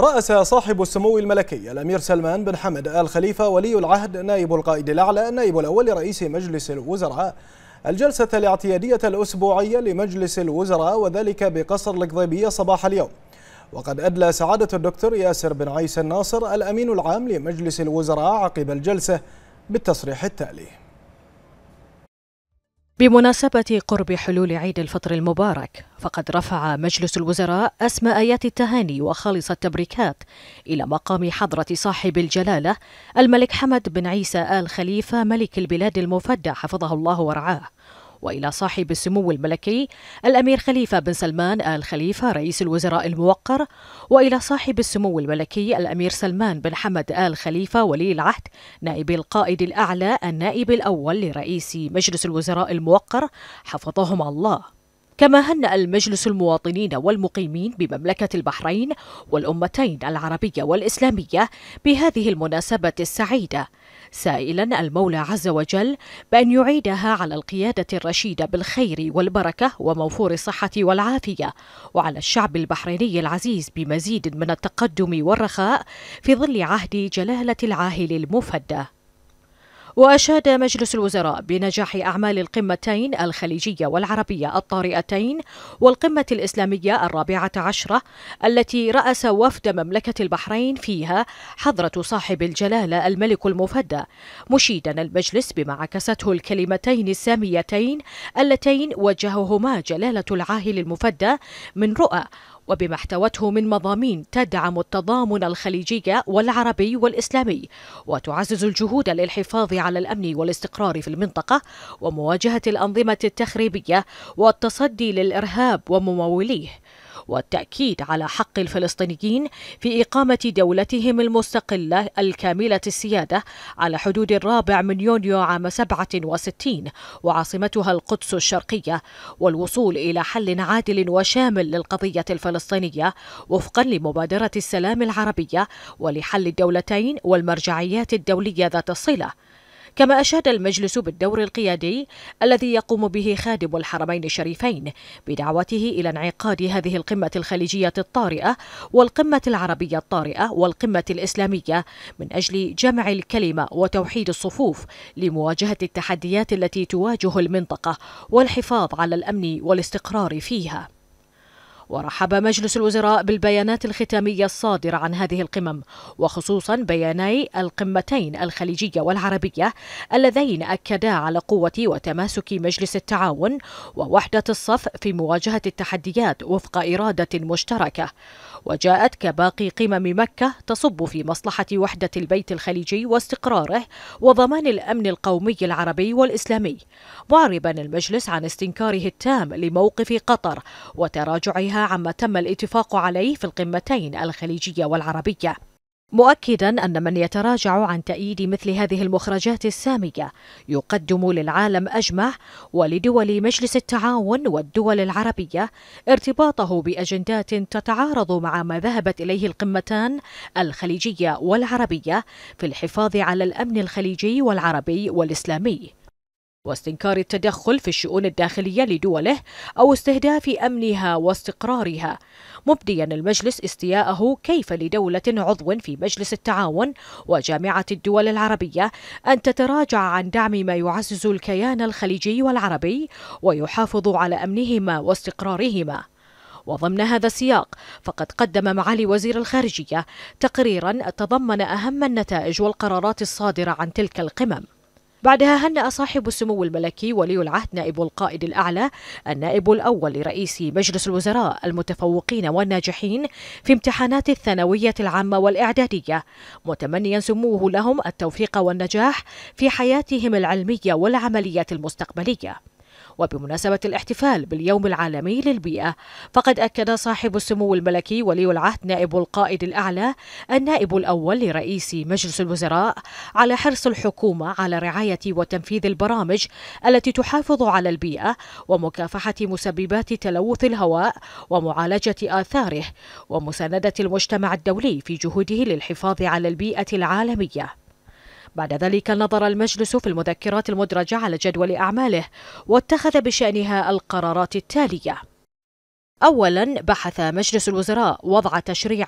رأس صاحب السمو الملكي الأمير سلمان بن حمد آل خليفة ولي العهد نائب القائد الأعلى النائب الأول لرئيس مجلس الوزراء الجلسة الاعتيادية الأسبوعية لمجلس الوزراء وذلك بقصر القضيبية صباح اليوم وقد أدلى سعادة الدكتور ياسر بن عيسى الناصر الأمين العام لمجلس الوزراء عقب الجلسة بالتصريح التالي بمناسبة قرب حلول عيد الفطر المبارك فقد رفع مجلس الوزراء أسمى آيات التهاني وخالص التبريكات إلى مقام حضرة صاحب الجلالة الملك حمد بن عيسى آل خليفة ملك البلاد المفدى حفظه الله ورعاه والى صاحب السمو الملكي الامير خليفه بن سلمان ال خليفه رئيس الوزراء الموقر والى صاحب السمو الملكي الامير سلمان بن حمد ال خليفه ولي العهد نائب القائد الاعلى النائب الاول لرئيس مجلس الوزراء الموقر حفظهم الله كما هنأ المجلس المواطنين والمقيمين بمملكة البحرين والأمتين العربية والإسلامية بهذه المناسبة السعيدة سائلا المولى عز وجل بأن يعيدها على القيادة الرشيدة بالخير والبركة وموفور الصحة والعافية وعلى الشعب البحريني العزيز بمزيد من التقدم والرخاء في ظل عهد جلالة العاهل المفدى وأشاد مجلس الوزراء بنجاح أعمال القمتين الخليجية والعربية الطارئتين والقمة الإسلامية الرابعة عشرة التي رأس وفد مملكة البحرين فيها حضرة صاحب الجلالة الملك المفدى مشيدا المجلس بما عكسته الكلمتين الساميتين اللتين وجههما جلالة العاهل المفدى من رؤى وبما احتوته من مضامين تدعم التضامن الخليجي والعربي والإسلامي وتعزز الجهود للحفاظ على الأمن والاستقرار في المنطقة ومواجهة الأنظمة التخريبية والتصدي للإرهاب ومموليه والتأكيد على حق الفلسطينيين في إقامة دولتهم المستقلة الكاملة السيادة على حدود الرابع من يونيو عام 67 وعاصمتها القدس الشرقية والوصول إلى حل عادل وشامل للقضية الفلسطينية وفقا لمبادرة السلام العربية ولحل الدولتين والمرجعيات الدولية ذات الصلة كما أشاد المجلس بالدور القيادي الذي يقوم به خادم الحرمين الشريفين بدعوته إلى انعقاد هذه القمة الخليجية الطارئة والقمة العربية الطارئة والقمة الإسلامية من أجل جمع الكلمة وتوحيد الصفوف لمواجهة التحديات التي تواجه المنطقة والحفاظ على الأمن والاستقرار فيها ورحب مجلس الوزراء بالبيانات الختامية الصادرة عن هذه القمم وخصوصا بياني القمتين الخليجية والعربية اللذين أكدا على قوة وتماسك مجلس التعاون ووحدة الصف في مواجهة التحديات وفق إرادة مشتركة وجاءت كباقي قمم مكة تصب في مصلحة وحدة البيت الخليجي واستقراره وضمان الأمن القومي العربي والإسلامي معربا المجلس عن استنكاره التام لموقف قطر وتراجعها بها عما تم الاتفاق عليه في القمتين الخليجية والعربية مؤكدا أن من يتراجع عن تأييد مثل هذه المخرجات السامية يقدم للعالم أجمع ولدول مجلس التعاون والدول العربية ارتباطه بأجندات تتعارض مع ما ذهبت إليه القمتان الخليجية والعربية في الحفاظ على الأمن الخليجي والعربي والإسلامي واستنكار التدخل في الشؤون الداخلية لدوله أو استهداف أمنها واستقرارها مبديا المجلس استياءه كيف لدولة عضو في مجلس التعاون وجامعة الدول العربية أن تتراجع عن دعم ما يعزز الكيان الخليجي والعربي ويحافظ على أمنهما واستقرارهما وضمن هذا السياق فقد قدم معالي وزير الخارجية تقريرا تضمن أهم النتائج والقرارات الصادرة عن تلك القمم بعدها هنأ صاحب السمو الملكي ولي العهد نائب القائد الأعلى النائب الأول لرئيس مجلس الوزراء المتفوقين والناجحين في امتحانات الثانوية العامة والإعدادية متمنيا سموه لهم التوفيق والنجاح في حياتهم العلمية والعملية المستقبلية وبمناسبة الاحتفال باليوم العالمي للبيئة فقد أكد صاحب السمو الملكي ولي العهد نائب القائد الأعلى النائب الأول لرئيس مجلس الوزراء على حرص الحكومة على رعاية وتنفيذ البرامج التي تحافظ على البيئة ومكافحة مسببات تلوث الهواء ومعالجة آثاره ومساندة المجتمع الدولي في جهوده للحفاظ على البيئة العالمية بعد ذلك نظر المجلس في المذكرات المدرجة على جدول أعماله واتخذ بشأنها القرارات التالية أولا بحث مجلس الوزراء وضع تشريع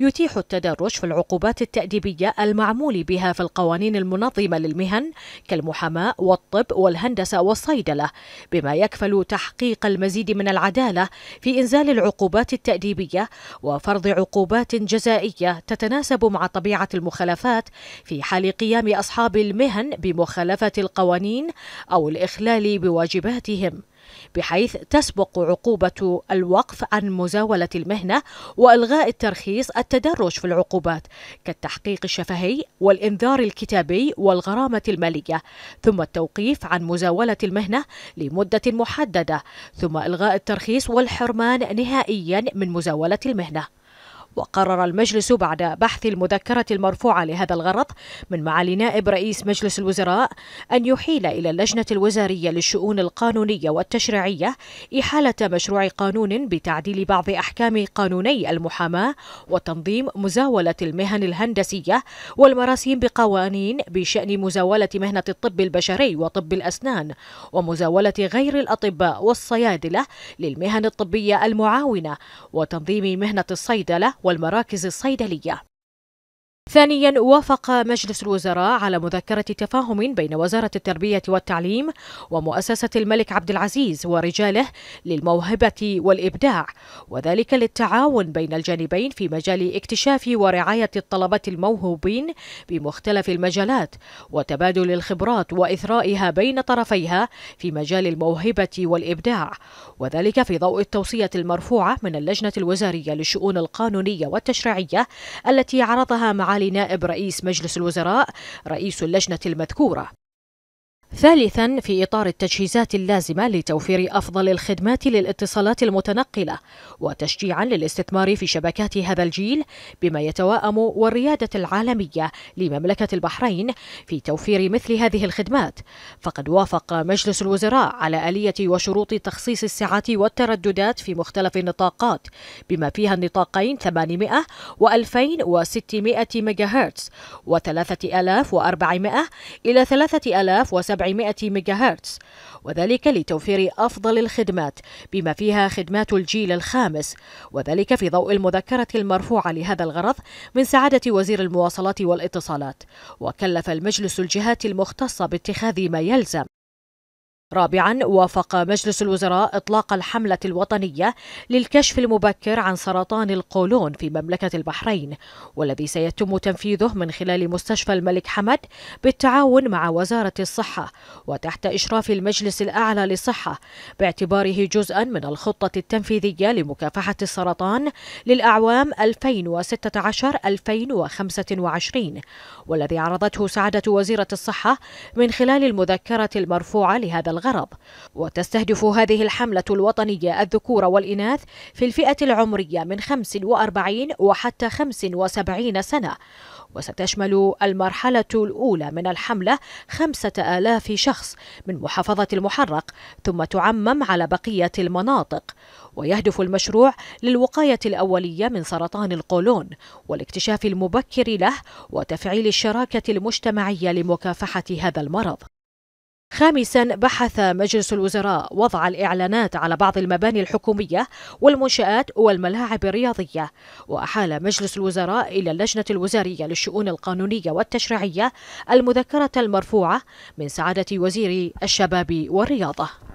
يتيح التدرج في العقوبات التأديبية المعمول بها في القوانين المنظمة للمهن كالمحاماة والطب والهندسة والصيدلة بما يكفل تحقيق المزيد من العدالة في إنزال العقوبات التأديبية وفرض عقوبات جزائية تتناسب مع طبيعة المخالفات في حال قيام أصحاب المهن بمخالفة القوانين أو الإخلال بواجباتهم بحيث تسبق عقوبة الوقف عن مزاولة المهنة وإلغاء الترخيص التدرج في العقوبات كالتحقيق الشفهي والإنذار الكتابي والغرامة المالية ثم التوقيف عن مزاولة المهنة لمدة محددة ثم إلغاء الترخيص والحرمان نهائيا من مزاولة المهنة وقرر المجلس بعد بحث المذكرة المرفوعة لهذا الغرض من معالي نائب رئيس مجلس الوزراء أن يحيل إلى اللجنة الوزارية للشؤون القانونية والتشريعية إحالة مشروع قانون بتعديل بعض أحكام قانوني المحاماة وتنظيم مزاولة المهن الهندسية والمراسيم بقوانين بشأن مزاولة مهنة الطب البشري وطب الأسنان ومزاولة غير الأطباء والصيادلة للمهن الطبية المعاونة وتنظيم مهنة الصيدلة والمراكز الصيدليه ثانيا وافق مجلس الوزراء على مذكرة تفاهم بين وزارة التربية والتعليم ومؤسسة الملك عبد العزيز ورجاله للموهبة والإبداع وذلك للتعاون بين الجانبين في مجال اكتشاف ورعاية الطلبة الموهوبين بمختلف المجالات وتبادل الخبرات وإثرائها بين طرفيها في مجال الموهبة والإبداع وذلك في ضوء التوصية المرفوعة من اللجنة الوزارية للشؤون القانونية والتشريعية التي عرضها مع اعتقال نائب رئيس مجلس الوزراء رئيس اللجنة المذكورة ثالثا في إطار التجهيزات اللازمة لتوفير أفضل الخدمات للاتصالات المتنقلة وتشجيعا للاستثمار في شبكات هذا الجيل بما يتواءم والريادة العالمية لمملكة البحرين في توفير مثل هذه الخدمات فقد وافق مجلس الوزراء على آلية وشروط تخصيص السعات والترددات في مختلف النطاقات بما فيها النطاقين 800 و2600 هرتز و3400 إلى 3700 700 ميجاهرتز وذلك لتوفير أفضل الخدمات بما فيها خدمات الجيل الخامس وذلك في ضوء المذكرة المرفوعة لهذا الغرض من سعادة وزير المواصلات والاتصالات وكلف المجلس الجهات المختصة باتخاذ ما يلزم رابعا وافق مجلس الوزراء اطلاق الحمله الوطنيه للكشف المبكر عن سرطان القولون في مملكه البحرين والذي سيتم تنفيذه من خلال مستشفى الملك حمد بالتعاون مع وزاره الصحه وتحت اشراف المجلس الاعلى للصحه باعتباره جزءا من الخطه التنفيذيه لمكافحه السرطان للاعوام 2016 2025 والذي عرضته سعاده وزيره الصحه من خلال المذكره المرفوعه لهذا الغرض وتستهدف هذه الحملة الوطنية الذكور والإناث في الفئة العمرية من 45 وحتى 75 سنة وستشمل المرحلة الأولى من الحملة خمسة آلاف شخص من محافظة المحرق ثم تعمم على بقية المناطق ويهدف المشروع للوقاية الأولية من سرطان القولون والاكتشاف المبكر له وتفعيل الشراكة المجتمعية لمكافحة هذا المرض خامسا بحث مجلس الوزراء وضع الإعلانات على بعض المباني الحكومية والمنشآت والملاعب الرياضية وأحال مجلس الوزراء إلى اللجنة الوزارية للشؤون القانونية والتشريعية المذكرة المرفوعة من سعادة وزير الشباب والرياضة